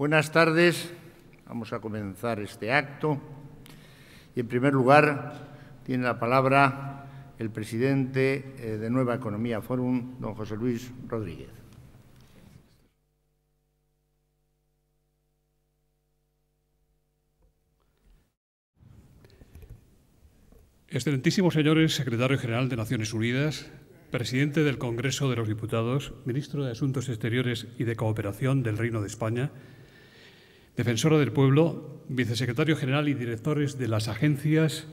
Buenas tardes. Vamos a comenzar este acto. Y en primer lugar, tiene la palabra el presidente eh, de Nueva Economía Forum, don José Luis Rodríguez. Excelentísimos señores secretario general de Naciones Unidas, presidente del Congreso de los Diputados, ministro de Asuntos Exteriores y de Cooperación del Reino de España, defensora del pueblo, vicesecretario general y directores de las agencias,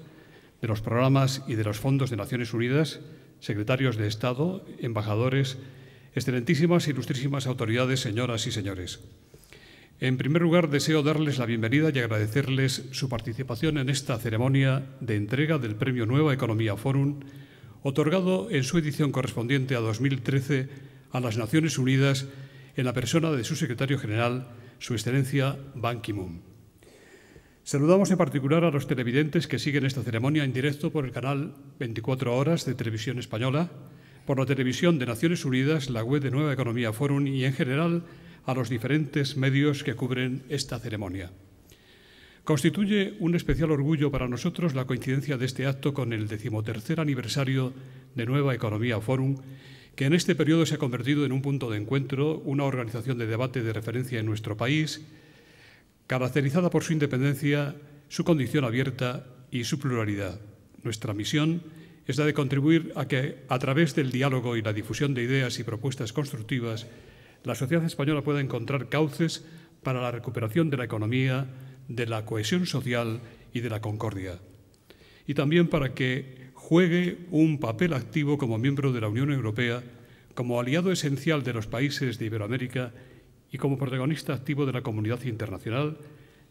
de los programas y de los fondos de Naciones Unidas, secretarios de Estado, embajadores, excelentísimas y e ilustrísimas autoridades, señoras y señores. En primer lugar, deseo darles la bienvenida y agradecerles su participación en esta ceremonia de entrega del Premio Nueva Economía Forum, otorgado en su edición correspondiente a 2013 a las Naciones Unidas en la persona de su secretario general, su Excelencia Ban Ki-moon. Saludamos en particular a los televidentes que siguen esta ceremonia en directo por el canal 24 Horas de Televisión Española, por la televisión de Naciones Unidas, la web de Nueva Economía Forum y, en general, a los diferentes medios que cubren esta ceremonia. Constituye un especial orgullo para nosotros la coincidencia de este acto con el decimotercer aniversario de Nueva Economía Forum que en este periodo se ha convertido en un punto de encuentro, una organización de debate de referencia en nuestro país, caracterizada por su independencia, su condición abierta y su pluralidad. Nuestra misión es la de contribuir a que, a través del diálogo y la difusión de ideas y propuestas constructivas, la sociedad española pueda encontrar cauces para la recuperación de la economía, de la cohesión social y de la concordia. Y también para que juegue un papel activo como miembro de la Unión Europea, como aliado esencial de los países de Iberoamérica y como protagonista activo de la comunidad internacional,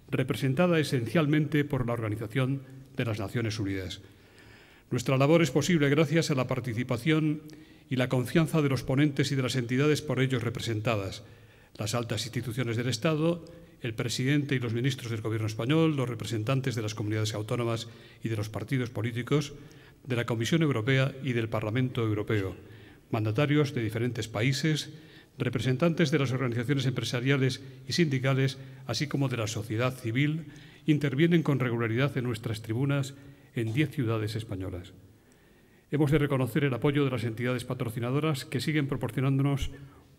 representada esencialmente por la Organización de las Naciones Unidas. Nuestra labor es posible gracias a la participación y la confianza de los ponentes y de las entidades por ellos representadas, las altas instituciones del Estado, el presidente y los ministros del Gobierno español, los representantes de las comunidades autónomas y de los partidos políticos, de la Comisión Europea y del Parlamento Europeo, mandatarios de diferentes países, representantes de las organizaciones empresariales y sindicales, así como de la sociedad civil, intervienen con regularidad en nuestras tribunas en diez ciudades españolas. Hemos de reconocer el apoyo de las entidades patrocinadoras que siguen proporcionándonos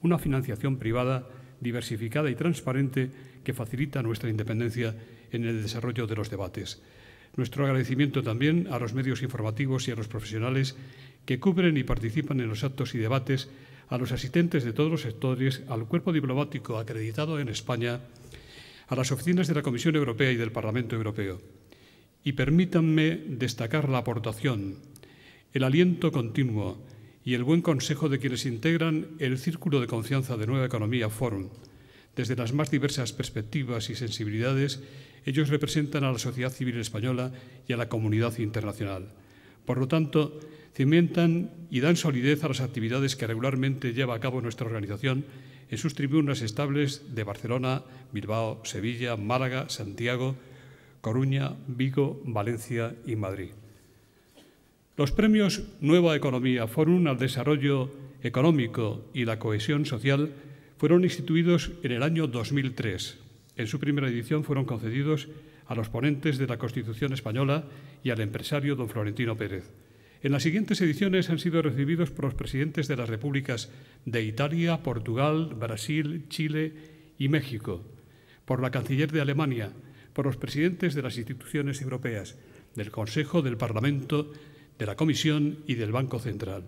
una financiación privada diversificada y transparente que facilita nuestra independencia en el desarrollo de los debates. Nuestro agradecimiento también a los medios informativos y a los profesionales que cubren y participan en los actos y debates, a los asistentes de todos los sectores, al cuerpo diplomático acreditado en España, a las oficinas de la Comisión Europea y del Parlamento Europeo. Y permítanme destacar la aportación, el aliento continuo y el buen consejo de quienes integran el Círculo de Confianza de Nueva Economía Forum, desde las más diversas perspectivas y sensibilidades, ellos representan a la sociedad civil española y a la comunidad internacional. Por lo tanto, cimentan y dan solidez a las actividades que regularmente lleva a cabo nuestra organización en sus tribunas estables de Barcelona, Bilbao, Sevilla, Málaga, Santiago, Coruña, Vigo, Valencia y Madrid. Los premios Nueva Economía Forum al Desarrollo Económico y la Cohesión Social fueron instituidos en el año 2003. En su primera edición fueron concedidos a los ponentes de la Constitución española y al empresario don Florentino Pérez. En las siguientes ediciones han sido recibidos por los presidentes de las repúblicas de Italia, Portugal, Brasil, Chile y México, por la canciller de Alemania, por los presidentes de las instituciones europeas, del Consejo, del Parlamento, de la Comisión y del Banco Central.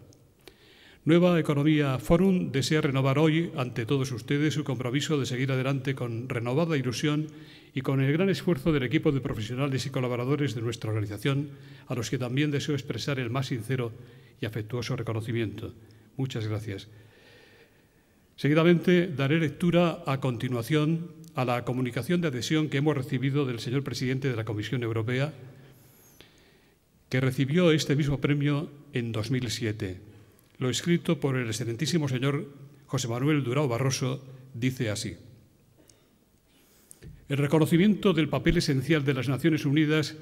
Nueva Economía Forum desea renovar hoy ante todos ustedes su compromiso de seguir adelante con renovada ilusión y con el gran esfuerzo del equipo de profesionales y colaboradores de nuestra organización, a los que también deseo expresar el más sincero y afectuoso reconocimiento. Muchas gracias. Seguidamente daré lectura a continuación a la comunicación de adhesión que hemos recibido del señor presidente de la Comisión Europea, que recibió este mismo premio en 2007. Lo escrito por el excelentísimo señor José Manuel Durao Barroso dice así. El reconocimiento del papel esencial de las Naciones Unidas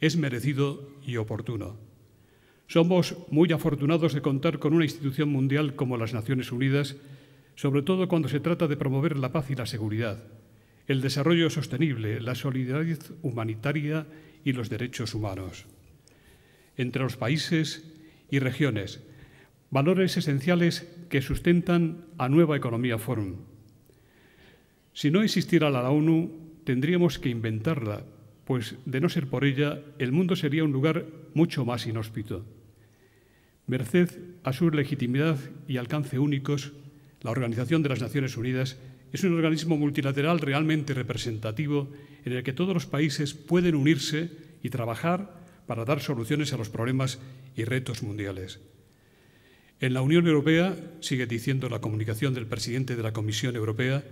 es merecido y oportuno. Somos muy afortunados de contar con una institución mundial como las Naciones Unidas, sobre todo cuando se trata de promover la paz y la seguridad, el desarrollo sostenible, la solidaridad humanitaria y los derechos humanos. Entre los países y regiones valores esenciales que sustentan a nueva economía forum. Si no existiera la ONU, tendríamos que inventarla, pues de no ser por ella, el mundo sería un lugar mucho más inhóspito. Merced a su legitimidad y alcance únicos, la Organización de las Naciones Unidas es un organismo multilateral realmente representativo en el que todos los países pueden unirse y trabajar para dar soluciones a los problemas y retos mundiales. En la Unión Europea, sigue diciendo la comunicación del presidente de la Comisión Europea,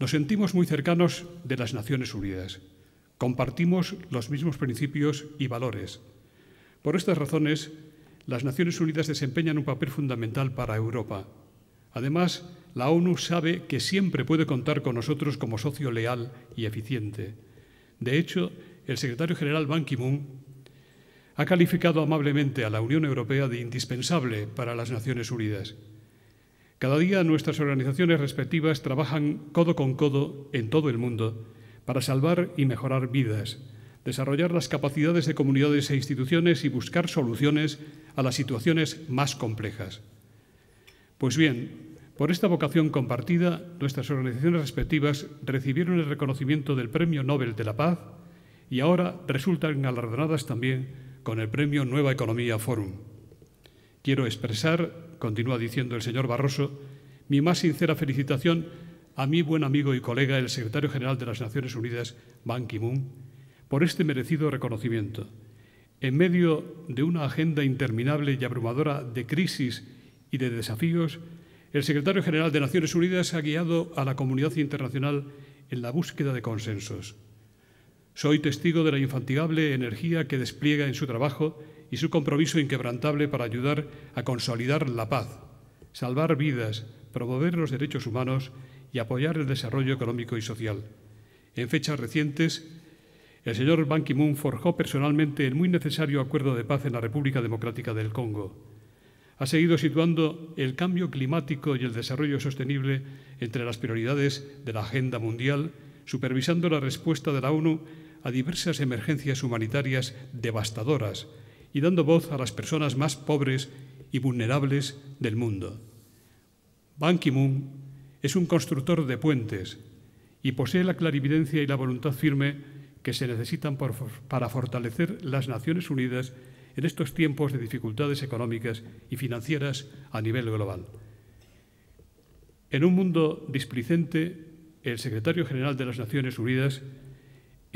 nos sentimos muy cercanos de las Naciones Unidas. Compartimos los mismos principios y valores. Por estas razones, las Naciones Unidas desempeñan un papel fundamental para Europa. Además, la ONU sabe que siempre puede contar con nosotros como socio leal y eficiente. De hecho, el secretario general Ban Ki-moon ha calificado amablemente a la Unión Europea de indispensable para las Naciones Unidas. Cada día nuestras organizaciones respectivas trabajan codo con codo en todo el mundo para salvar y mejorar vidas, desarrollar las capacidades de comunidades e instituciones y buscar soluciones a las situaciones más complejas. Pues bien, por esta vocación compartida, nuestras organizaciones respectivas recibieron el reconocimiento del Premio Nobel de la Paz y ahora resultan galardonadas también con el premio Nueva Economía Forum. Quiero expresar, continúa diciendo el señor Barroso, mi más sincera felicitación a mi buen amigo y colega, el secretario general de las Naciones Unidas, Ban Ki-moon, por este merecido reconocimiento. En medio de una agenda interminable y abrumadora de crisis y de desafíos, el secretario general de Naciones Unidas ha guiado a la comunidad internacional en la búsqueda de consensos. Soy testigo de la infatigable energía que despliega en su trabajo y su compromiso inquebrantable para ayudar a consolidar la paz, salvar vidas, promover los derechos humanos y apoyar el desarrollo económico y social. En fechas recientes, el señor Ban Ki-moon forjó personalmente el muy necesario acuerdo de paz en la República Democrática del Congo. Ha seguido situando el cambio climático y el desarrollo sostenible entre las prioridades de la agenda mundial, supervisando la respuesta de la ONU a diversas emergencias humanitarias devastadoras y dando voz a las personas más pobres y vulnerables del mundo. Ban Ki-moon es un constructor de puentes y posee la clarividencia y la voluntad firme que se necesitan para fortalecer las Naciones Unidas en estos tiempos de dificultades económicas y financieras a nivel global. En un mundo displicente, el secretario general de las Naciones Unidas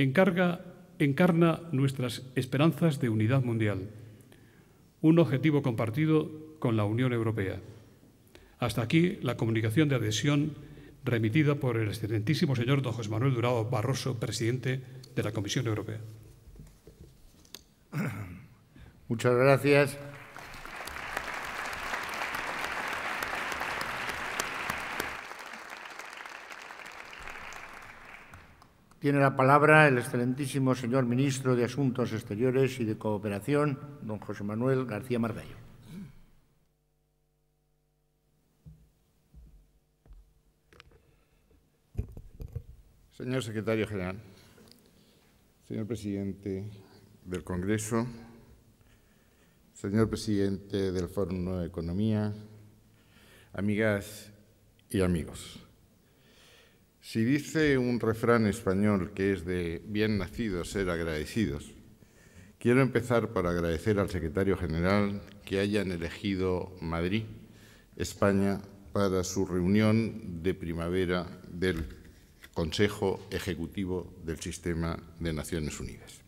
encarna nuestras esperanzas de unidad mundial, un objetivo compartido con la Unión Europea. Hasta aquí la comunicación de adhesión remitida por el excelentísimo señor don José Manuel Durado Barroso, presidente de la Comisión Europea. Muchas gracias. Tiene la palabra el excelentísimo señor ministro de Asuntos Exteriores y de Cooperación, don José Manuel García Margallo. Señor secretario general, señor presidente del Congreso, señor presidente del Foro de Economía, amigas y amigos. Si dice un refrán español que es de bien nacidos ser agradecidos, quiero empezar por agradecer al secretario general que hayan elegido Madrid, España, para su reunión de primavera del Consejo Ejecutivo del Sistema de Naciones Unidas.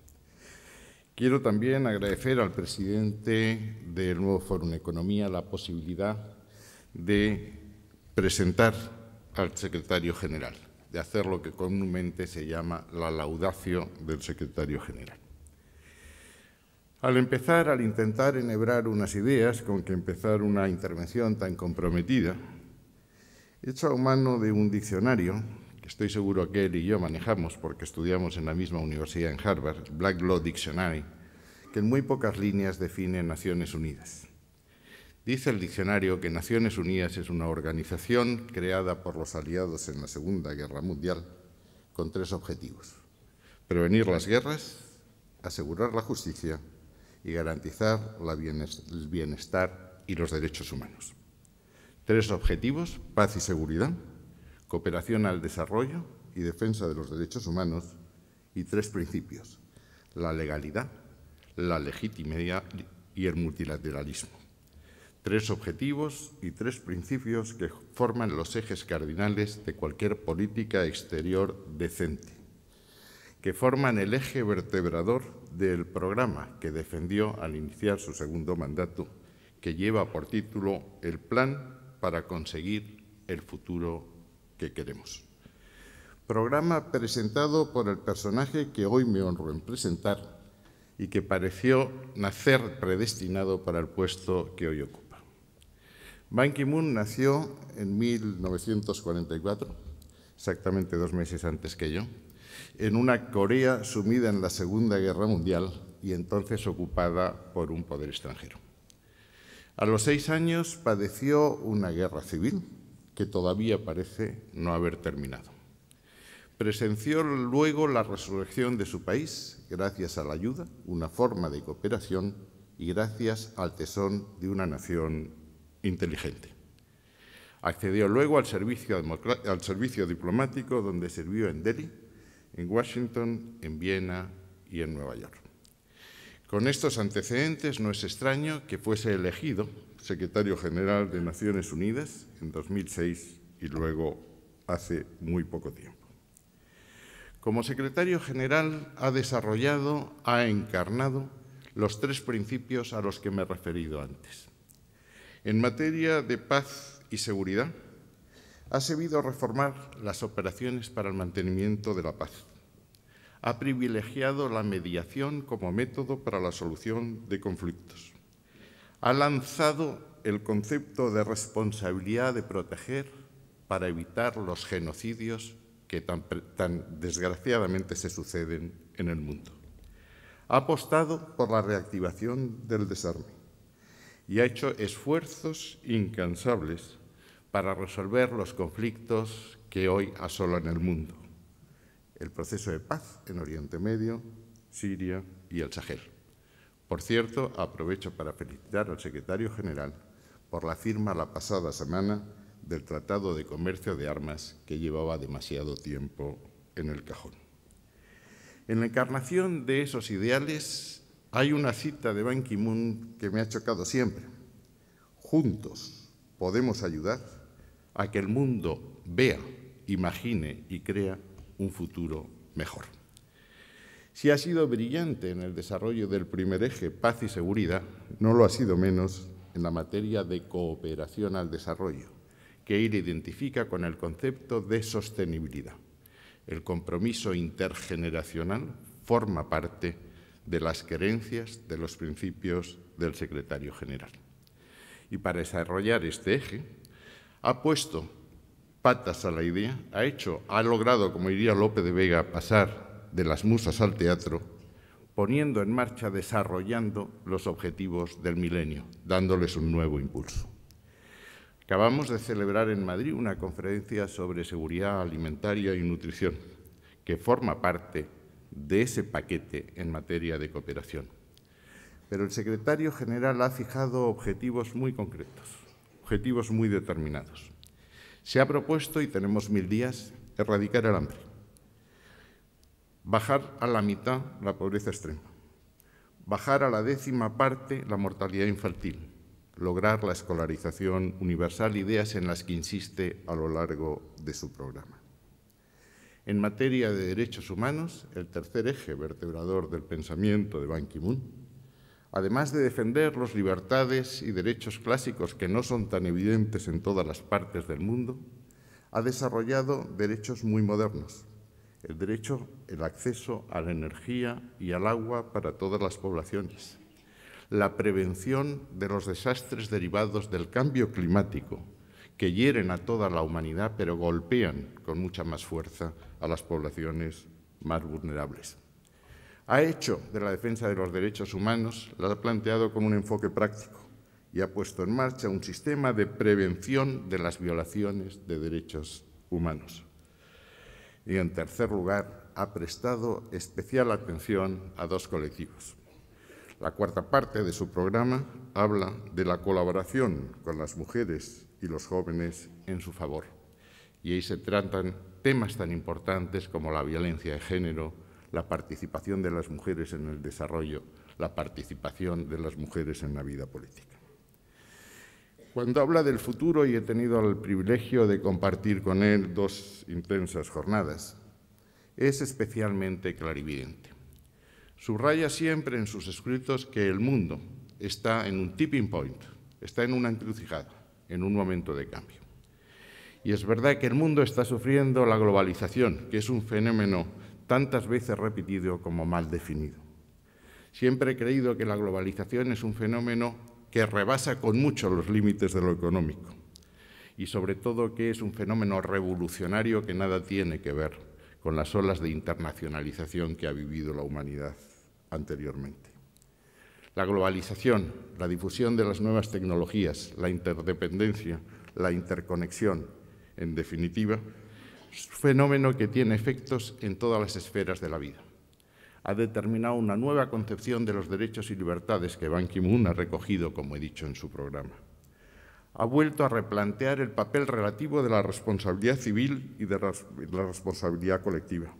Quiero también agradecer al presidente del nuevo de Economía la posibilidad de presentar al secretario general de hacer lo que comúnmente se llama la laudacio del secretario general. Al empezar, al intentar enhebrar unas ideas con que empezar una intervención tan comprometida, he hecho mano de un diccionario que estoy seguro que él y yo manejamos porque estudiamos en la misma universidad en Harvard, Black Law Dictionary, que en muy pocas líneas define Naciones Unidas. Dice el diccionario que Naciones Unidas es una organización creada por los aliados en la Segunda Guerra Mundial con tres objetivos. Prevenir las guerras, asegurar la justicia y garantizar la el bienestar y los derechos humanos. Tres objetivos, paz y seguridad, cooperación al desarrollo y defensa de los derechos humanos y tres principios, la legalidad, la legitimidad y el multilateralismo tres objetivos y tres principios que forman los ejes cardinales de cualquier política exterior decente, que forman el eje vertebrador del programa que defendió al iniciar su segundo mandato, que lleva por título El Plan para conseguir el futuro que queremos. Programa presentado por el personaje que hoy me honro en presentar y que pareció nacer predestinado para el puesto que hoy ocupa. Ban Ki-moon nació en 1944, exactamente dos meses antes que yo, en una Corea sumida en la Segunda Guerra Mundial y entonces ocupada por un poder extranjero. A los seis años padeció una guerra civil que todavía parece no haber terminado. Presenció luego la resurrección de su país gracias a la ayuda, una forma de cooperación y gracias al tesón de una nación inteligente. Accedió luego al servicio, al servicio diplomático, donde sirvió en Delhi, en Washington, en Viena y en Nueva York. Con estos antecedentes no es extraño que fuese elegido secretario general de Naciones Unidas en 2006 y luego hace muy poco tiempo. Como secretario general ha desarrollado, ha encarnado los tres principios a los que me he referido antes. En materia de paz y seguridad, ha sabido reformar las operaciones para el mantenimiento de la paz. Ha privilegiado la mediación como método para la solución de conflictos. Ha lanzado el concepto de responsabilidad de proteger para evitar los genocidios que tan, tan desgraciadamente se suceden en el mundo. Ha apostado por la reactivación del desarme y ha hecho esfuerzos incansables para resolver los conflictos que hoy asolan el mundo. El proceso de paz en Oriente Medio, Siria y el Sahel. Por cierto, aprovecho para felicitar al secretario general por la firma la pasada semana del Tratado de Comercio de Armas que llevaba demasiado tiempo en el cajón. En la encarnación de esos ideales hay una cita de Ban Ki-moon que me ha chocado siempre. Juntos podemos ayudar a que el mundo vea, imagine y crea un futuro mejor. Si ha sido brillante en el desarrollo del primer eje, paz y seguridad, no lo ha sido menos en la materia de cooperación al desarrollo, que él identifica con el concepto de sostenibilidad. El compromiso intergeneracional forma parte de las querencias de los principios del secretario general. Y para desarrollar este eje, ha puesto patas a la idea, ha hecho, ha logrado, como diría López de Vega, pasar de las musas al teatro, poniendo en marcha, desarrollando los objetivos del milenio, dándoles un nuevo impulso. Acabamos de celebrar en Madrid una conferencia sobre seguridad alimentaria y nutrición, que forma parte de ese paquete en materia de cooperación. Pero el secretario general ha fijado objetivos muy concretos, objetivos muy determinados. Se ha propuesto, y tenemos mil días, erradicar el hambre, bajar a la mitad la pobreza extrema, bajar a la décima parte la mortalidad infantil, lograr la escolarización universal, ideas en las que insiste a lo largo de su programa. En materia de derechos humanos, el tercer eje vertebrador del pensamiento de Ban Ki-moon, además de defender las libertades y derechos clásicos que no son tan evidentes en todas las partes del mundo, ha desarrollado derechos muy modernos. El derecho, al acceso a la energía y al agua para todas las poblaciones. La prevención de los desastres derivados del cambio climático que hieren a toda la humanidad, pero golpean con mucha más fuerza a las poblaciones más vulnerables. Ha hecho de la defensa de los derechos humanos, la ha planteado como un enfoque práctico y ha puesto en marcha un sistema de prevención de las violaciones de derechos humanos. Y en tercer lugar, ha prestado especial atención a dos colectivos. La cuarta parte de su programa habla de la colaboración con las mujeres y los jóvenes en su favor. Y ahí se tratan temas tan importantes como la violencia de género, la participación de las mujeres en el desarrollo, la participación de las mujeres en la vida política. Cuando habla del futuro, y he tenido el privilegio de compartir con él dos intensas jornadas, es especialmente clarividente. Subraya siempre en sus escritos que el mundo está en un tipping point, está en una encrucijada en un momento de cambio. Y es verdad que el mundo está sufriendo la globalización, que es un fenómeno tantas veces repetido como mal definido. Siempre he creído que la globalización es un fenómeno que rebasa con mucho los límites de lo económico y sobre todo que es un fenómeno revolucionario que nada tiene que ver con las olas de internacionalización que ha vivido la humanidad anteriormente. La globalización, la difusión de las nuevas tecnologías, la interdependencia, la interconexión, en definitiva, es un fenómeno que tiene efectos en todas las esferas de la vida. Ha determinado una nueva concepción de los derechos y libertades que Ban Ki-moon ha recogido, como he dicho, en su programa. Ha vuelto a replantear el papel relativo de la responsabilidad civil y de la responsabilidad colectiva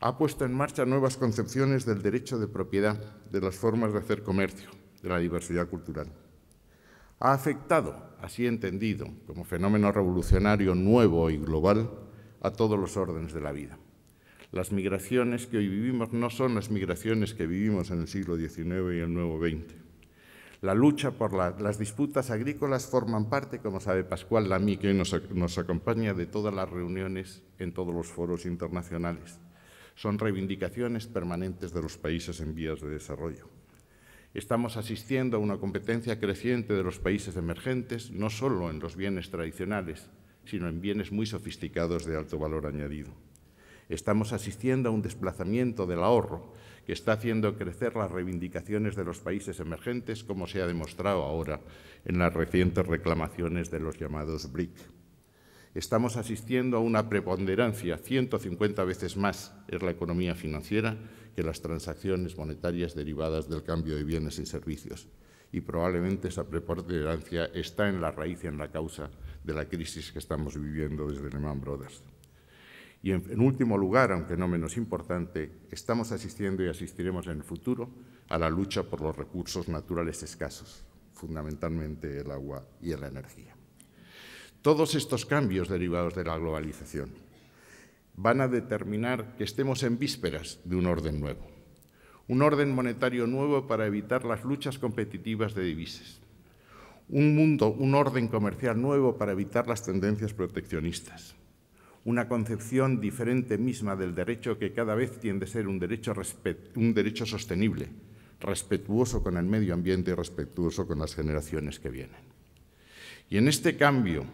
ha puesto en marcha nuevas concepciones del derecho de propiedad, de las formas de hacer comercio, de la diversidad cultural. Ha afectado, así entendido, como fenómeno revolucionario nuevo y global, a todos los órdenes de la vida. Las migraciones que hoy vivimos no son las migraciones que vivimos en el siglo XIX y el nuevo XX. La lucha por las disputas agrícolas forman parte, como sabe Pascual Lamy, que nos acompaña, de todas las reuniones en todos los foros internacionales son reivindicaciones permanentes de los países en vías de desarrollo. Estamos asistiendo a una competencia creciente de los países emergentes, no solo en los bienes tradicionales, sino en bienes muy sofisticados de alto valor añadido. Estamos asistiendo a un desplazamiento del ahorro que está haciendo crecer las reivindicaciones de los países emergentes, como se ha demostrado ahora en las recientes reclamaciones de los llamados BRIC. Estamos asistiendo a una preponderancia, 150 veces más en la economía financiera que las transacciones monetarias derivadas del cambio de bienes y servicios. Y probablemente esa preponderancia está en la raíz y en la causa de la crisis que estamos viviendo desde Lehman Brothers. Y en, en, último lugar, aunque no menos importante, estamos asistiendo y asistiremos en el futuro a la lucha por los recursos naturales escasos, fundamentalmente el agua y la energía. Todos estos cambios derivados de la globalización van a determinar que estemos en vísperas de un orden nuevo, un orden monetario nuevo para evitar las luchas competitivas de divisas, un mundo, un orden comercial nuevo para evitar las tendencias proteccionistas, una concepción diferente misma del derecho que cada vez tiende a ser un derecho, un derecho sostenible, respetuoso con el medio ambiente y respetuoso con las generaciones que vienen. Y en este cambio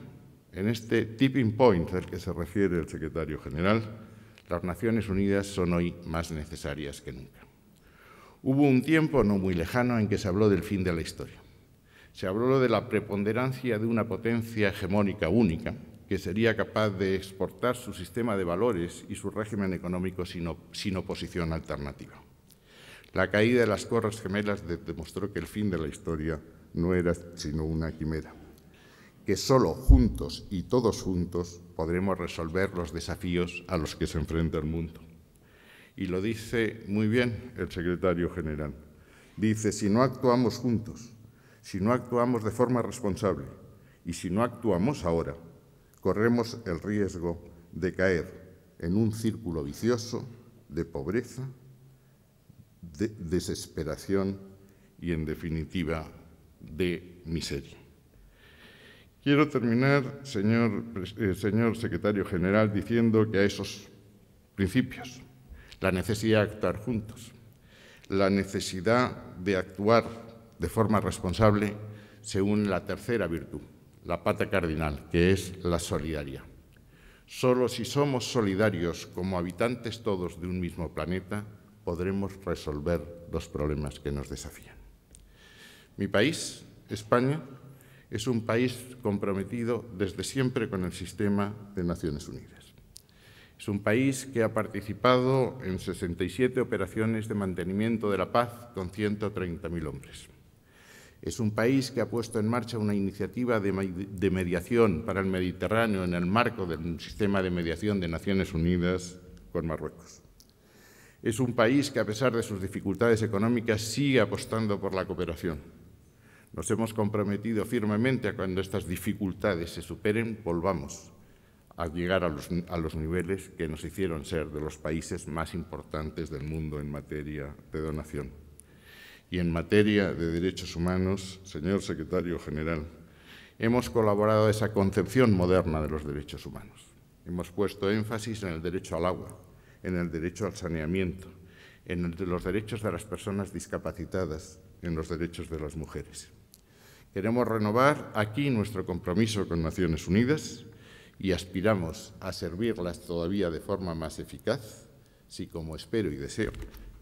en este tipping point al que se refiere el secretario general, las Naciones Unidas son hoy más necesarias que nunca. Hubo un tiempo no muy lejano en que se habló del fin de la historia. Se habló de la preponderancia de una potencia hegemónica única que sería capaz de exportar su sistema de valores y su régimen económico sin, oposición alternativa. La caída de las Corras Gemelas demostró que el fin de la historia no era sino una quimera que solo juntos y todos juntos podremos resolver los desafíos a los que se enfrenta el mundo. Y lo dice muy bien el secretario general. Dice, si no actuamos juntos, si no actuamos de forma responsable y si no actuamos ahora, corremos el riesgo de caer en un círculo vicioso de pobreza, de desesperación y, en definitiva, de miseria. Quiero terminar, eh, señor, secretario general, diciendo que a esos principios, la necesidad de actuar juntos, la necesidad de actuar de forma responsable, se une la tercera virtud, la pata cardinal, que es la solidaridad. Solo si somos solidarios como habitantes todos de un mismo planeta, podremos resolver los problemas que nos desafían. Mi país, España, es un país comprometido desde siempre con el sistema de Naciones Unidas. Es un país que ha participado en 67 operaciones de mantenimiento de la paz con 130.000 hombres. Es un país que ha puesto en marcha una iniciativa de, mediación para el Mediterráneo en el marco del sistema de mediación de Naciones Unidas con Marruecos. Es un país que, a pesar de sus dificultades económicas, sigue apostando por la cooperación nos hemos comprometido firmemente a cuando estas dificultades se superen, volvamos a llegar a los, niveles que nos hicieron ser de los países más importantes del mundo en materia de donación. Y en materia de derechos humanos, señor secretario general, hemos colaborado a esa concepción moderna de los derechos humanos. Hemos puesto énfasis en el derecho al agua, en el derecho al saneamiento, en los derechos de las personas discapacitadas, en los derechos de las mujeres. Queremos renovar aquí nuestro compromiso con Naciones Unidas y aspiramos a servirlas todavía de forma más eficaz si, como espero y deseo,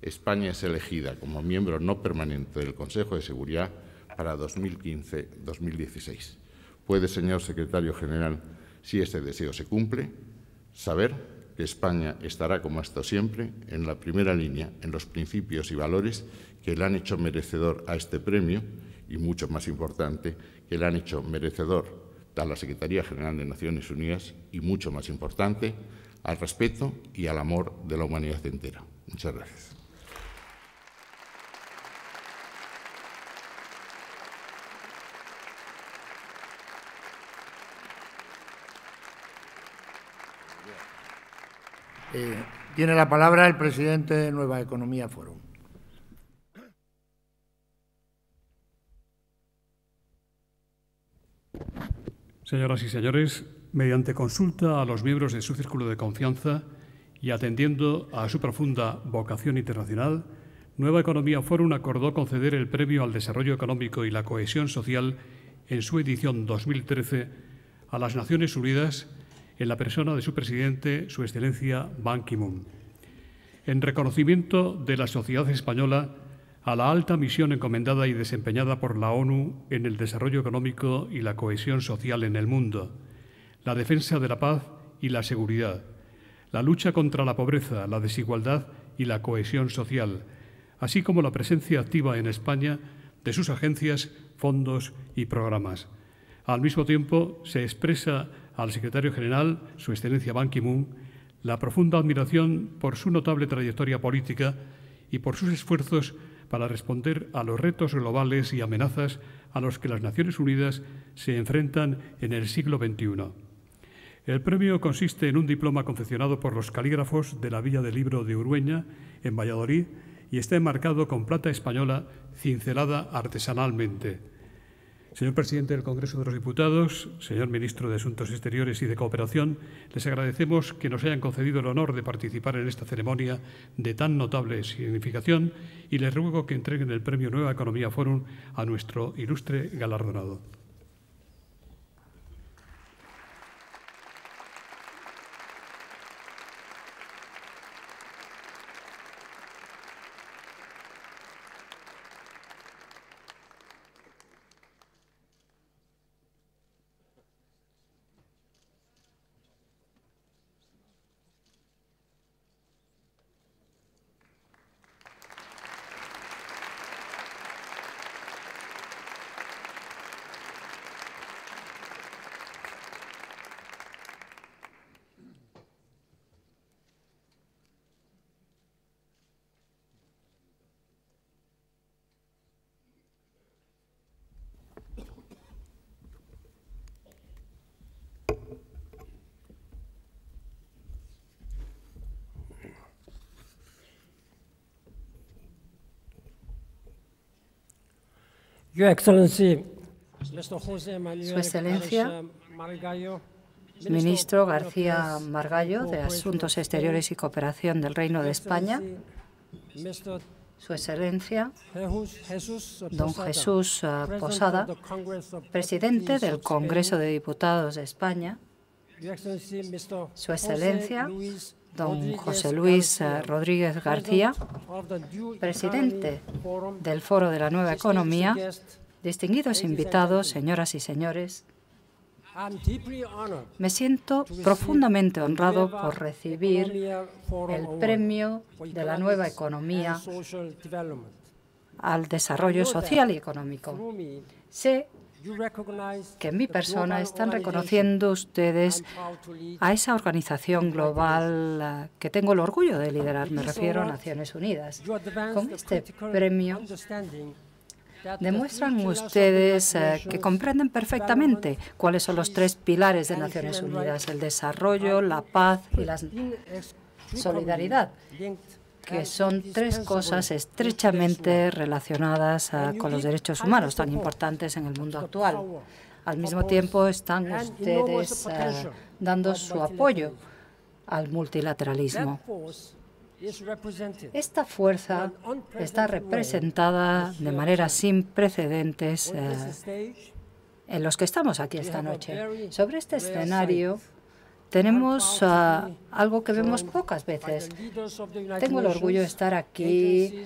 España es elegida como miembro no permanente del Consejo de Seguridad para 2015-2016. Puede, señor secretario general, si este deseo se cumple, saber que España estará, como hasta siempre, en la primera línea en los principios y valores que le han hecho merecedor a este premio y mucho más importante, que le han hecho merecedor a la Secretaría General de Naciones Unidas y mucho más importante, al respeto y al amor de la humanidad entera. Muchas gracias. Eh, tiene la palabra el presidente de Nueva Economía Forum. Señoras y señores, mediante consulta a los miembros de su círculo de confianza y atendiendo a su profunda vocación internacional, Nueva Economía Forum acordó conceder el premio al desarrollo económico y la cohesión social en su edición 2013 a las Naciones Unidas en la persona de su presidente, Su Excelencia Ban Ki-moon. En reconocimiento de la sociedad española, a la alta misión encomendada y desempeñada por la ONU en el desarrollo económico y la cohesión social en el mundo, la defensa de la paz y la seguridad, la lucha contra la pobreza, la desigualdad y la cohesión social, así como la presencia activa en España de sus agencias, fondos y programas. Al mismo tiempo, se expresa al secretario general, Su Excelencia Ban Ki-moon, la profunda admiración por su notable trayectoria política y por sus esfuerzos para responder a los retos globales y amenazas a los que las Naciones Unidas se enfrentan en el siglo XXI. El premio consiste en un diploma confeccionado por los calígrafos de la Villa del Libro de Urueña, en Valladolid, y está enmarcado con plata española cincelada artesanalmente. Señor presidente del Congreso de los Diputados, señor ministro de Asuntos Exteriores y de Cooperación, les agradecemos que nos hayan concedido el honor de participar en esta ceremonia de tan notable significación y les ruego que entreguen el premio Nueva Economía Forum a nuestro ilustre galardonado. Su Excelencia, ministro García Margallo de Asuntos Exteriores y Cooperación del Reino de España, Su Excelencia, don Jesús ah, Posada, presidente del Congreso de Diputados de España, Su Excelencia, don José Luis eh, Rodríguez García, presidente del Foro de la Nueva Economía, distinguidos invitados, señoras y señores, me siento profundamente honrado por recibir el premio de la nueva economía al desarrollo social y económico. Sé que en mi persona están reconociendo ustedes a esa organización global que tengo el orgullo de liderar, me refiero a Naciones Unidas. Con este premio demuestran ustedes eh, que comprenden perfectamente cuáles son los tres pilares de Naciones Unidas, el desarrollo, la paz y la solidaridad que son tres cosas estrechamente relacionadas con los derechos humanos tan importantes en el mundo actual. Al mismo tiempo están ustedes eh, dando su apoyo al multilateralismo. Esta fuerza está representada de manera sin precedentes eh, en los que estamos aquí esta noche. Sobre este escenario tenemos ah, algo que vemos pocas veces. Tengo el orgullo de estar aquí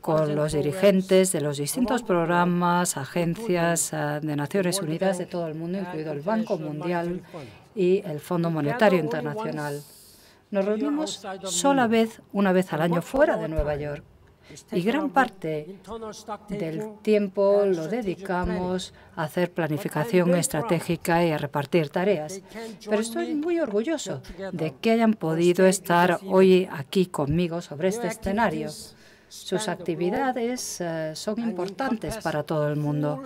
con los dirigentes de los distintos programas, agencias ah, de Naciones Unidas de todo el mundo, incluido el Banco Mundial y el Fondo Monetario Internacional. Nos reunimos sola vez, una vez al año, fuera de Nueva York y gran parte del tiempo lo dedicamos a hacer planificación estratégica y a repartir tareas. Pero estoy muy orgulloso de que hayan podido estar hoy aquí conmigo sobre este escenario. Sus actividades eh, son importantes para todo el mundo.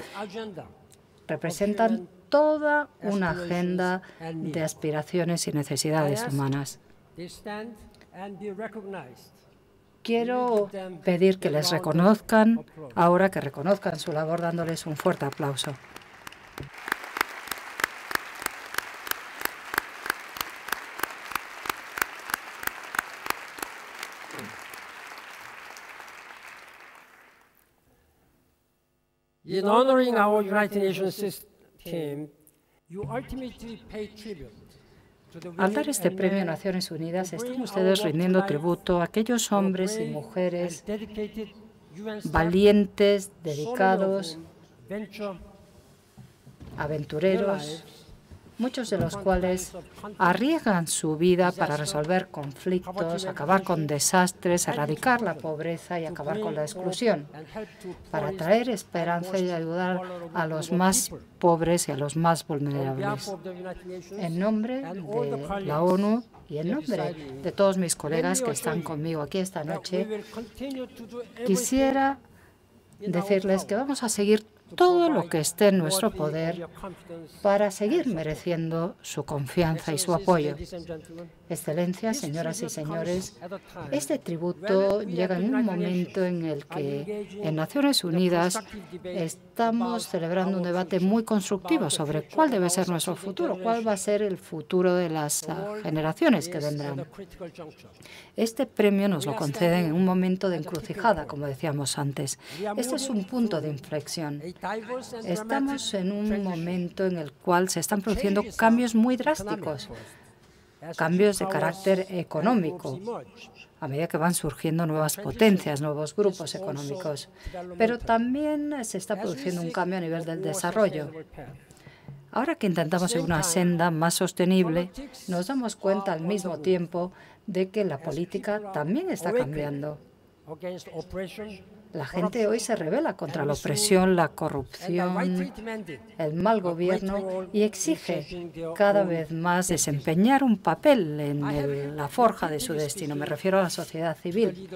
Representan toda una agenda de aspiraciones y necesidades humanas Quiero pedir que les reconozcan, ahora que reconozcan su labor, dándoles un fuerte aplauso. honoring ultimately pay tribute al dar este premio a Naciones Unidas, están ustedes rindiendo tributo a aquellos hombres y mujeres valientes, dedicados, aventureros, muchos de los cuales arriesgan su vida para resolver conflictos, acabar con desastres, erradicar la pobreza y acabar con la exclusión, para traer esperanza y ayudar a los más pobres y a los más vulnerables. En nombre de la ONU y en nombre de todos mis colegas que están conmigo aquí esta noche, quisiera decirles que vamos a seguir todo lo que esté en nuestro poder para seguir mereciendo su confianza y su apoyo. Excelencias, señoras y señores, este tributo llega en un momento en el que en Naciones Unidas estamos celebrando un debate muy constructivo sobre cuál debe ser nuestro futuro, cuál va a ser el futuro de las generaciones que vendrán. Este premio nos lo conceden en un momento de encrucijada, como decíamos antes. Este es un punto de inflexión. Estamos en un momento en el cual se están produciendo cambios muy drásticos cambios de carácter económico a medida que van surgiendo nuevas potencias, nuevos grupos económicos. Pero también se está produciendo un cambio a nivel del desarrollo. Ahora que intentamos una senda más sostenible, nos damos cuenta al mismo tiempo de que la política también está cambiando. La gente hoy se revela contra la opresión, la corrupción, el mal gobierno y exige cada vez más desempeñar un papel en la forja de su destino. Me refiero a la sociedad civil.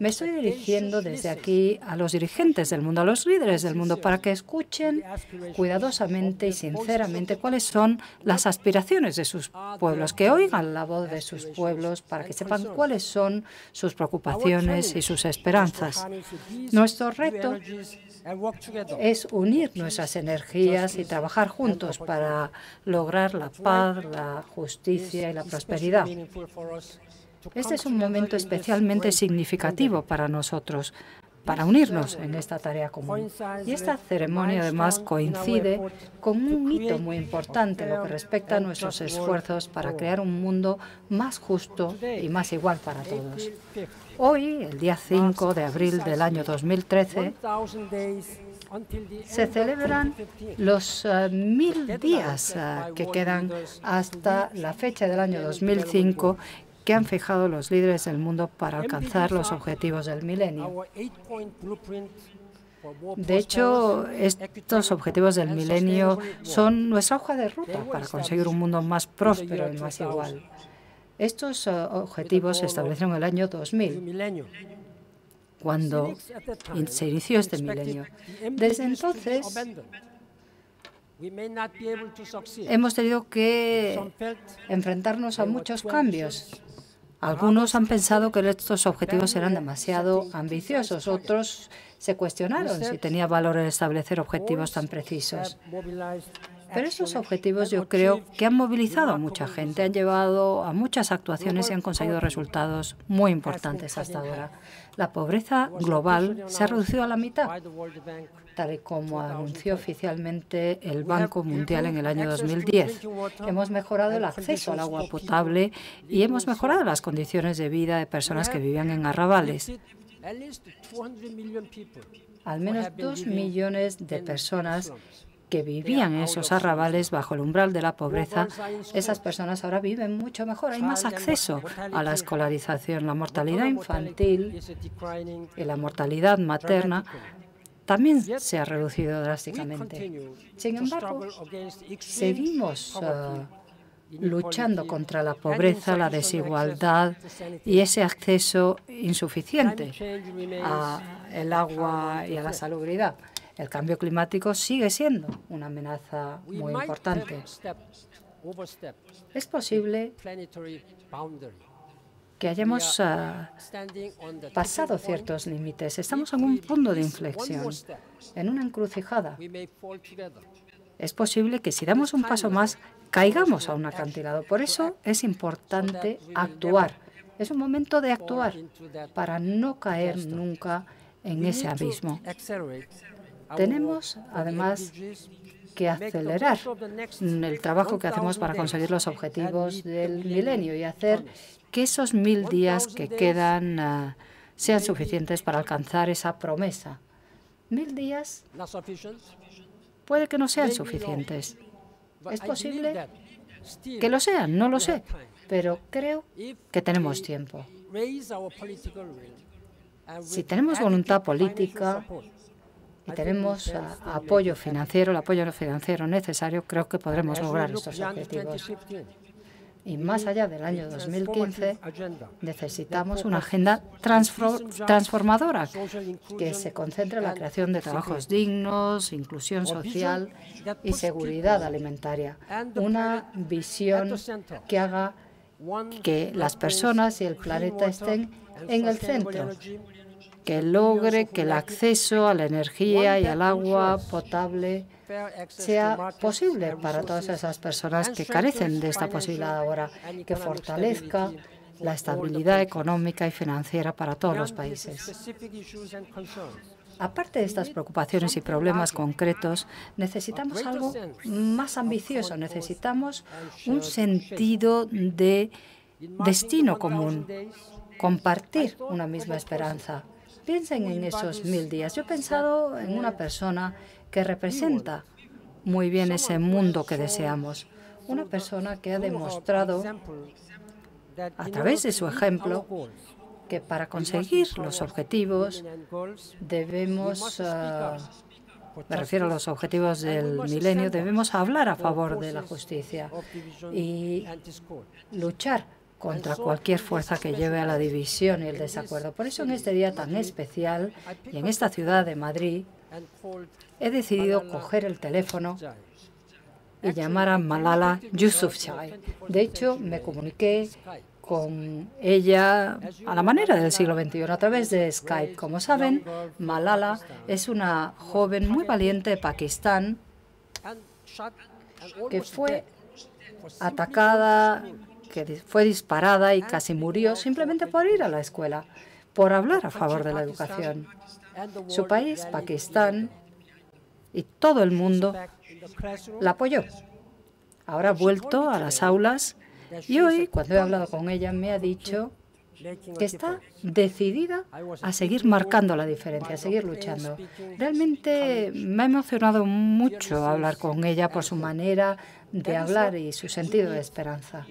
Me estoy dirigiendo desde aquí a los dirigentes del mundo, a los líderes del mundo, para que escuchen cuidadosamente y sinceramente cuáles son las aspiraciones de sus pueblos, que oigan la voz de sus pueblos para que sepan cuáles son sus preocupaciones y sus esperanzas. Nuestro reto es unir nuestras energías y trabajar juntos para lograr la paz, la justicia y la prosperidad. Este es un momento especialmente significativo para nosotros para unirnos en esta tarea común. Y esta ceremonia además coincide con un hito muy importante en lo que respecta a nuestros esfuerzos para crear un mundo más justo y más igual para todos. Hoy, el día 5 de abril del año 2013, se celebran los eh, mil días eh, eh, que quedan hasta la fecha del año 2005 que han fijado los líderes del mundo para alcanzar los objetivos del milenio. De hecho, estos objetivos del milenio son nuestra hoja de ruta para conseguir un mundo más próspero y más igual. Estos eh, objetivos se establecieron en el año 2000, cuando se inició este milenio. Desde entonces, hemos tenido que enfrentarnos a muchos cambios algunos han pensado que estos objetivos eran demasiado ambiciosos, otros se cuestionaron si tenía valor el establecer objetivos tan precisos. Pero estos objetivos yo creo que han movilizado a mucha gente, han llevado a muchas actuaciones y han conseguido resultados muy importantes hasta ahora. La pobreza global se ha reducido a la mitad tal y como anunció oficialmente el Banco Mundial en el año 2010. Hemos mejorado el acceso al agua potable y hemos mejorado las condiciones de vida de personas que vivían en arrabales. Al menos dos millones de personas que vivían en esos arrabales bajo el umbral de la pobreza, esas personas ahora viven mucho mejor, hay más acceso a la escolarización. La mortalidad infantil y la mortalidad materna también se ha reducido drásticamente. Sin embargo, seguimos eh, luchando contra la pobreza, la desigualdad y ese acceso insuficiente al agua y a la salubridad. El cambio climático sigue siendo una amenaza muy importante. Es posible que hayamos ah, uh, pasado ciertos límites. Estamos en un punto de inflexión, en una encrucijada. Es posible que si damos un paso más, caigamos a un acantilado. Por eso es importante actuar. Es un momento de actuar para no caer nunca en ese abismo. Tenemos, además, que acelerar el trabajo que hacemos para conseguir los objetivos del milenio y hacer que esos mil días que quedan ah, sean suficientes para alcanzar esa promesa. Mil días puede que no sean suficientes. Es posible que lo sean, no lo sé, pero creo que tenemos tiempo. Si tenemos voluntad política, y tenemos este apoyo financiero, el apoyo financiero necesario, creo que podremos lograr estos objetivos. Y más allá del año 2015, necesitamos una agenda transformadora que se concentre en la creación de trabajos dignos, inclusión social y seguridad alimentaria. Una visión que haga que las personas y el planeta estén en el centro que logre que el acceso a la energía y al agua potable sea posible para todas esas personas que carecen de esta posibilidad ahora, que fortalezca la estabilidad económica y financiera para todos los países. Aparte de estas preocupaciones y problemas concretos, necesitamos algo más ambicioso, necesitamos un sentido de destino común, compartir una misma esperanza. Piensen en esos mil días. Yo he pensado en una persona que representa muy bien ese mundo que deseamos. Una persona que ha demostrado a través de su ejemplo que para conseguir los objetivos debemos, ah, me refiero a los objetivos del milenio, debemos hablar a favor de la justicia y luchar contra cualquier fuerza que lleve a la división y el desacuerdo. Por eso en este día tan especial y en esta ciudad de Madrid he decidido coger el teléfono y llamar a Malala Yousafzai. De hecho, me comuniqué con ella a la manera del siglo XXI a través de Skype. Como saben, Malala es una joven muy valiente de Pakistán que fue atacada que fue disparada y casi murió simplemente por ir a la escuela, por hablar a favor de la educación. Su país, Pakistán, y todo el mundo la apoyó. Ahora ha vuelto a las aulas y hoy, cuando he hablado con ella, me ha dicho que está decidida a seguir marcando la diferencia, a seguir luchando. Realmente me ha emocionado mucho hablar con ella por su manera de hablar y su sentido de esperanza.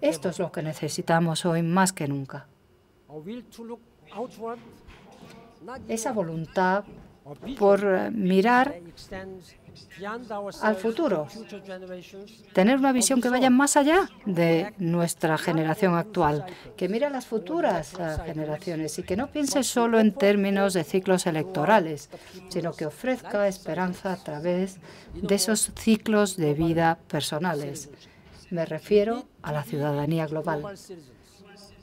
Esto es lo que necesitamos hoy más que nunca. Esa voluntad por eh, mirar al futuro, tener una visión que vaya más allá de nuestra generación actual, que mire a las futuras eh, generaciones y que no piense solo en términos de ciclos electorales, sino que ofrezca esperanza a través de esos ciclos de vida personales. Me refiero a la ciudadanía global.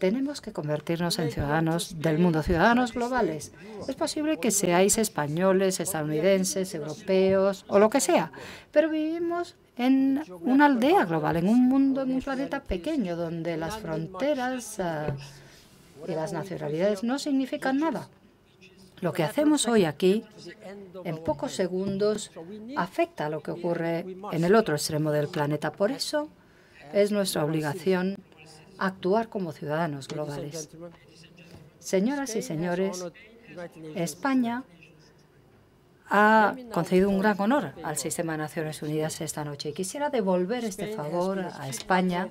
Tenemos que convertirnos en ciudadanos del mundo, ciudadanos globales. Es posible que seáis españoles, estadounidenses, europeos o lo que sea, pero vivimos en una aldea global, en un mundo, en un planeta pequeño, donde las fronteras ah, y las nacionalidades no significan nada. Lo que hacemos hoy aquí, en pocos segundos, afecta a lo que ocurre en el otro extremo del planeta. Por eso es nuestra obligación actuar como ciudadanos globales. Señoras y señores, España ha concedido un gran honor al sistema de Naciones Unidas esta noche. Y quisiera devolver este favor a España,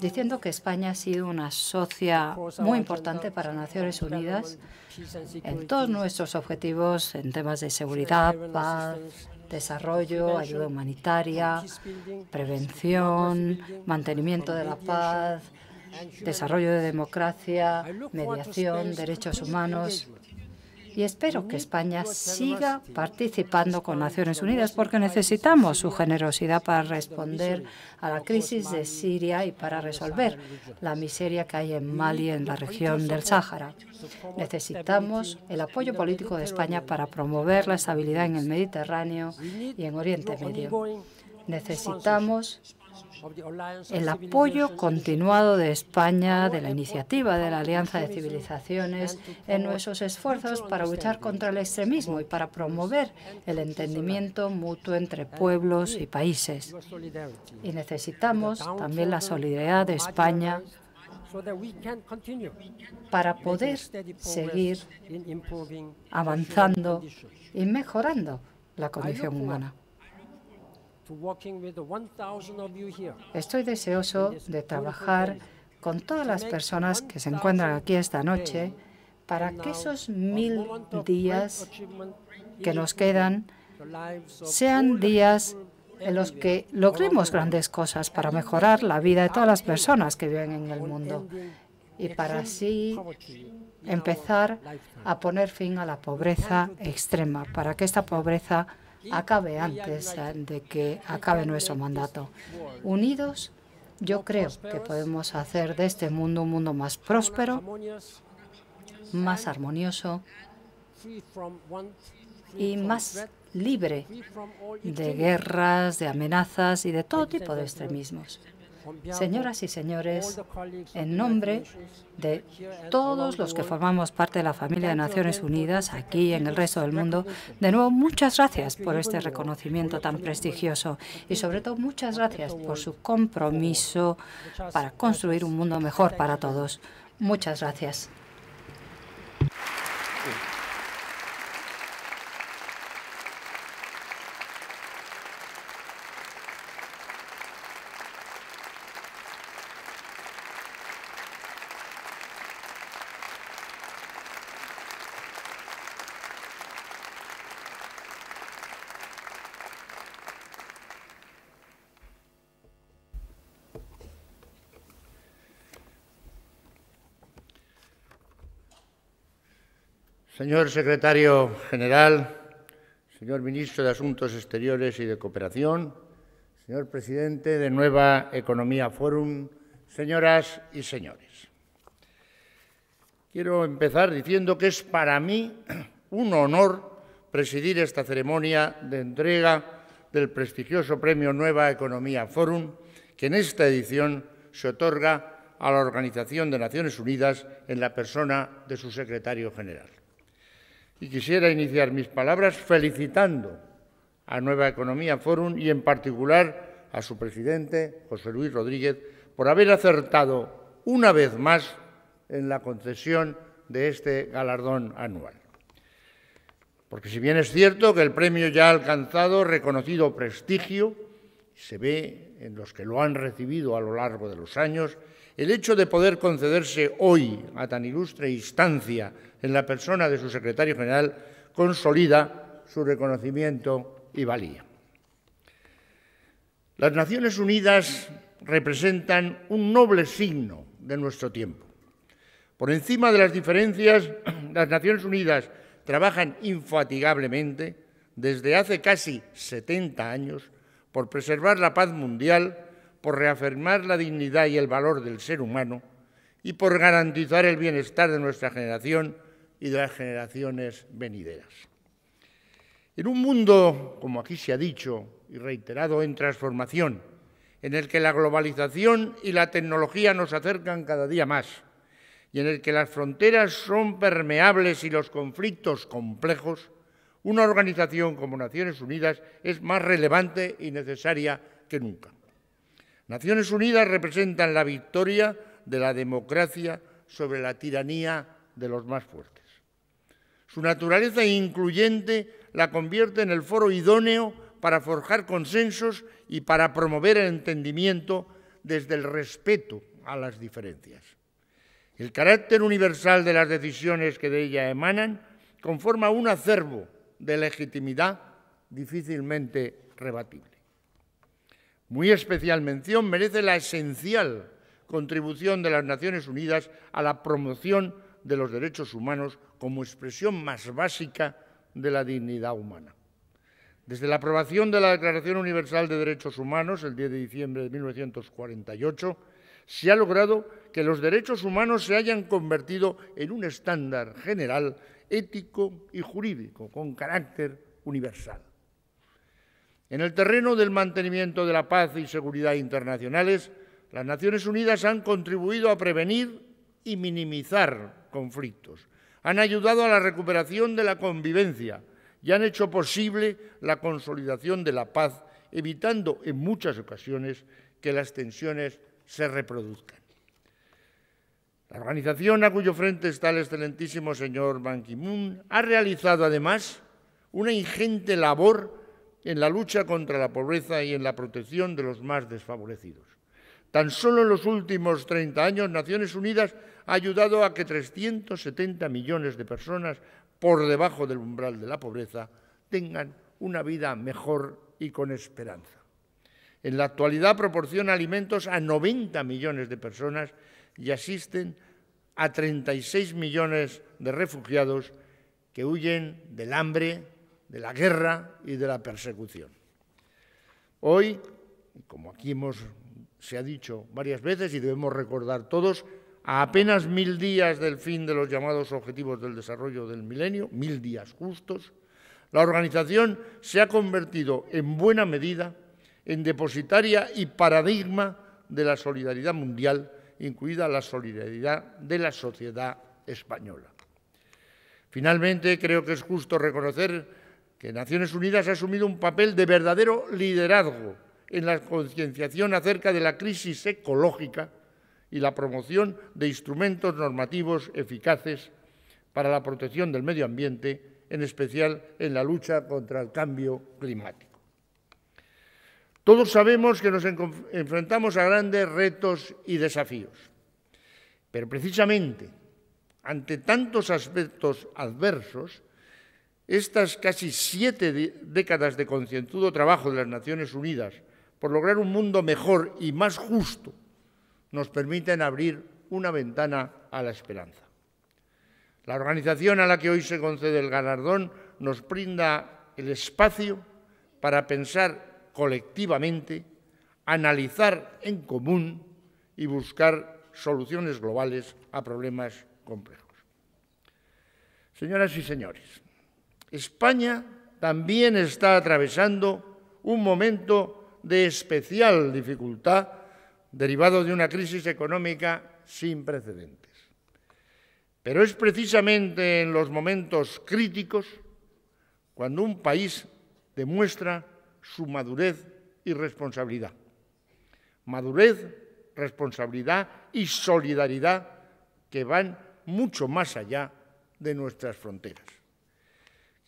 diciendo que España ha sido una socia muy importante para Naciones Unidas en todos nuestros objetivos en temas de seguridad, paz, desarrollo, ayuda humanitaria, prevención, mantenimiento de la paz, desarrollo de democracia, mediación, derechos humanos. Y espero que España siga participando con Naciones Unidas porque necesitamos su generosidad para responder a la crisis de Siria y para resolver la miseria que hay en Mali, en la región del Sáhara. Necesitamos el apoyo político de España para promover la estabilidad en el Mediterráneo y en Oriente Medio. Necesitamos el apoyo continuado de España, de la iniciativa de la Alianza de Civilizaciones, en nuestros esfuerzos para luchar contra el extremismo y para promover el entendimiento mutuo entre pueblos y países. Y necesitamos también la solidaridad de España para poder seguir avanzando y mejorando la condición humana. Estoy deseoso de trabajar con todas las personas que se encuentran aquí esta noche para que esos mil días que nos quedan sean días en los que logremos grandes cosas para mejorar la vida de todas las personas que viven en el mundo y para así empezar a poner fin a la pobreza extrema, para que esta pobreza acabe antes eh, de que acabe nuestro mandato. Unidos, yo creo que podemos hacer de este mundo un mundo más próspero, más armonioso y más libre de guerras, de amenazas y de todo tipo de extremismos. Señoras y señores, en nombre de todos los que formamos parte de la familia de Naciones Unidas aquí y en el resto del mundo, de nuevo muchas gracias por este reconocimiento tan prestigioso y sobre todo muchas gracias por su compromiso para construir un mundo mejor para todos. Muchas gracias. Señor secretario general, señor ministro de Asuntos Exteriores y de Cooperación, señor presidente de Nueva Economía Forum, señoras y señores. Quiero empezar diciendo que es para mí un honor presidir esta ceremonia de entrega del prestigioso premio Nueva Economía Forum, que en esta edición se otorga a la Organización de Naciones Unidas en la persona de su secretario general y quisiera iniciar mis palabras felicitando a Nueva Economía Forum y en particular a su presidente, José Luis Rodríguez, por haber acertado una vez más en la concesión de este galardón anual. Porque si bien es cierto que el premio ya ha alcanzado reconocido prestigio, se ve en los que lo han recibido a lo largo de los años, el hecho de poder concederse hoy a tan ilustre instancia en la persona de su secretario general, consolida su reconocimiento y valía. Las Naciones Unidas representan un noble signo de nuestro tiempo. Por encima de las diferencias, las Naciones Unidas trabajan infatigablemente desde hace casi 70 años por preservar la paz mundial, por reafirmar la dignidad y el valor del ser humano y por garantizar el bienestar de nuestra generación y de las generaciones venideras. En un mundo, como aquí se ha dicho y reiterado, en transformación, en el que la globalización y la tecnología nos acercan cada día más, y en el que las fronteras son permeables y los conflictos complejos, una organización como Naciones Unidas es más relevante y necesaria que nunca. Naciones Unidas representan la victoria de la democracia sobre la tiranía de los más fuertes. Su naturaleza incluyente la convierte en el foro idóneo para forjar consensos y para promover el entendimiento desde el respeto a las diferencias. El carácter universal de las decisiones que de ella emanan conforma un acervo de legitimidad difícilmente rebatible. Muy especial mención merece la esencial contribución de las Naciones Unidas a la promoción de los derechos humanos como expresión más básica de la dignidad humana. Desde la aprobación de la Declaración Universal de Derechos Humanos, el 10 de diciembre de 1948, se ha logrado que los derechos humanos se hayan convertido en un estándar general, ético y jurídico, con carácter universal. En el terreno del mantenimiento de la paz y seguridad internacionales, las Naciones Unidas han contribuido a prevenir y minimizar conflictos. Han ayudado a la recuperación de la convivencia y han hecho posible la consolidación de la paz, evitando en muchas ocasiones que las tensiones se reproduzcan. La organización a cuyo frente está el excelentísimo señor Ban Ki-moon ha realizado además una ingente labor en la lucha contra la pobreza y en la protección de los más desfavorecidos. Tan solo en los últimos 30 años Naciones Unidas ha ayudado a que 370 millones de personas por debajo del umbral de la pobreza tengan una vida mejor y con esperanza. En la actualidad proporciona alimentos a 90 millones de personas y asisten a 36 millones de refugiados que huyen del hambre, de la guerra y de la persecución. Hoy, como aquí hemos se ha dicho varias veces y debemos recordar todos, a apenas mil días del fin de los llamados Objetivos del Desarrollo del Milenio, mil días justos, la organización se ha convertido en buena medida en depositaria y paradigma de la solidaridad mundial, incluida la solidaridad de la sociedad española. Finalmente, creo que es justo reconocer que Naciones Unidas ha asumido un papel de verdadero liderazgo en la concienciación acerca de la crisis ecológica y la promoción de instrumentos normativos eficaces para la protección del medio ambiente, en especial en la lucha contra el cambio climático. Todos sabemos que nos enfrentamos a grandes retos y desafíos, pero precisamente ante tantos aspectos adversos, estas casi siete décadas de concientudo trabajo de las Naciones Unidas por lograr un mundo mejor y más justo, nos permiten abrir una ventana a la esperanza. La organización a la que hoy se concede el galardón nos brinda el espacio para pensar colectivamente, analizar en común y buscar soluciones globales a problemas complejos. Señoras y señores, España también está atravesando un momento de especial dificultad derivado de una crisis económica sin precedentes. Pero es precisamente en los momentos críticos cuando un país demuestra su madurez y responsabilidad. Madurez, responsabilidad y solidaridad que van mucho más allá de nuestras fronteras.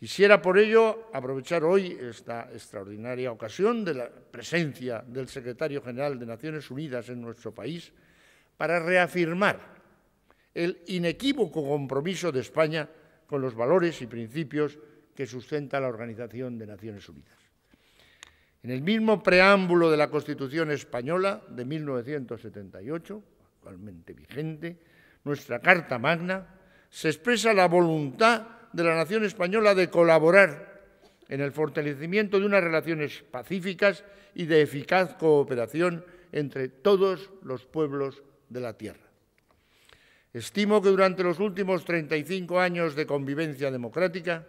Quisiera por ello aprovechar hoy esta extraordinaria ocasión de la presencia del secretario general de Naciones Unidas en nuestro país para reafirmar el inequívoco compromiso de España con los valores y principios que sustenta la Organización de Naciones Unidas. En el mismo preámbulo de la Constitución española de 1978, actualmente vigente, nuestra Carta Magna, se expresa la voluntad de la nación española de colaborar en el fortalecimiento de unas relaciones pacíficas y de eficaz cooperación entre todos los pueblos de la tierra. Estimo que durante los últimos 35 años de convivencia democrática,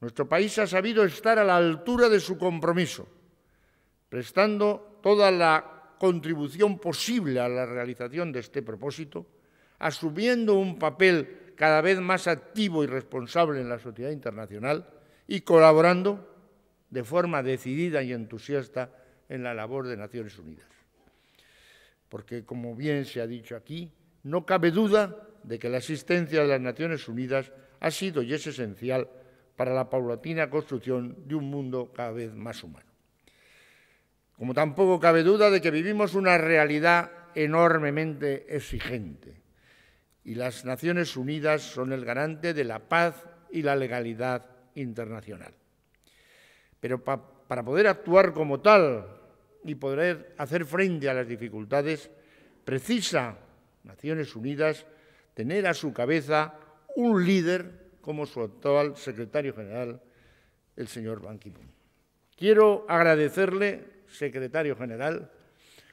nuestro país ha sabido estar a la altura de su compromiso, prestando toda la contribución posible a la realización de este propósito, asumiendo un papel cada vez más activo y responsable en la sociedad internacional y colaborando de forma decidida y entusiasta en la labor de Naciones Unidas. Porque, como bien se ha dicho aquí, no cabe duda de que la existencia de las Naciones Unidas ha sido y es esencial para la paulatina construcción de un mundo cada vez más humano. Como tampoco cabe duda de que vivimos una realidad enormemente exigente y las Naciones Unidas son el garante de la paz y la legalidad internacional. Pero para poder actuar como tal y poder hacer frente a las dificultades, precisa Naciones Unidas tener a su cabeza un líder como su actual secretario general, el señor Ban Ki-moon. Quiero agradecerle, secretario general,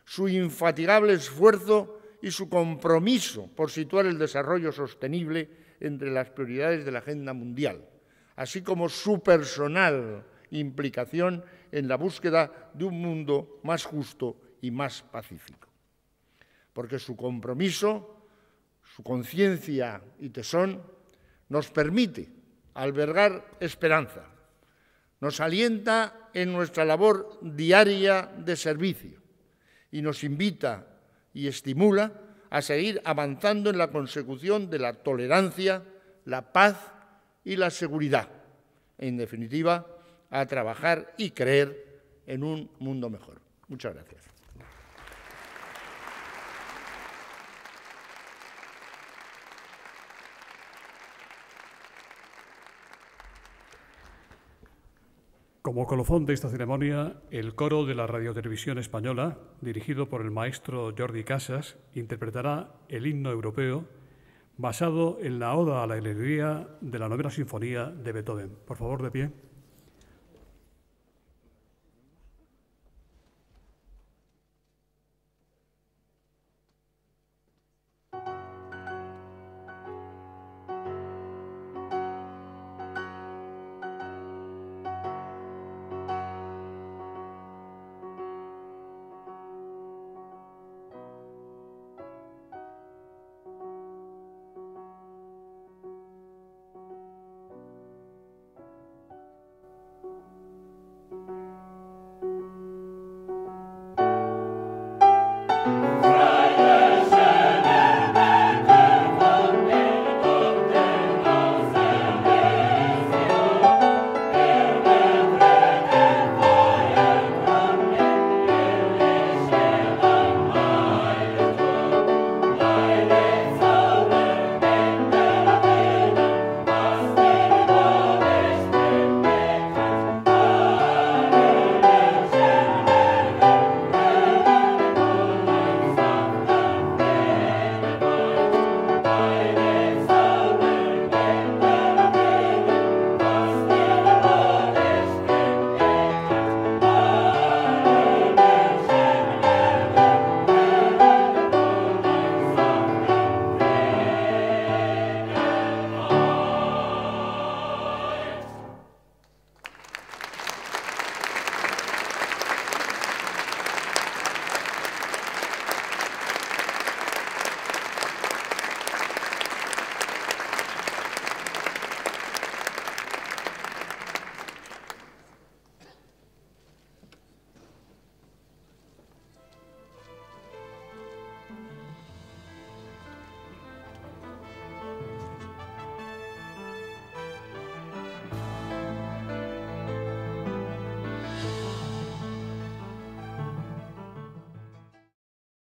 su infatigable esfuerzo y su compromiso por situar el desarrollo sostenible entre las prioridades de la agenda mundial, así como su personal implicación en la búsqueda de un mundo más justo y más pacífico. Porque su compromiso, su conciencia y tesón nos permite albergar esperanza, nos alienta en nuestra labor diaria de servicio y nos invita y estimula a seguir avanzando en la consecución de la tolerancia, la paz y la seguridad. E, en definitiva, a trabajar y creer en un mundo mejor. Muchas gracias. Como colofón de esta ceremonia, el coro de la Radiotelevisión Española, dirigido por el maestro Jordi Casas, interpretará el himno europeo basado en la Oda a la Alegría de la Novena Sinfonía de Beethoven. Por favor, de pie.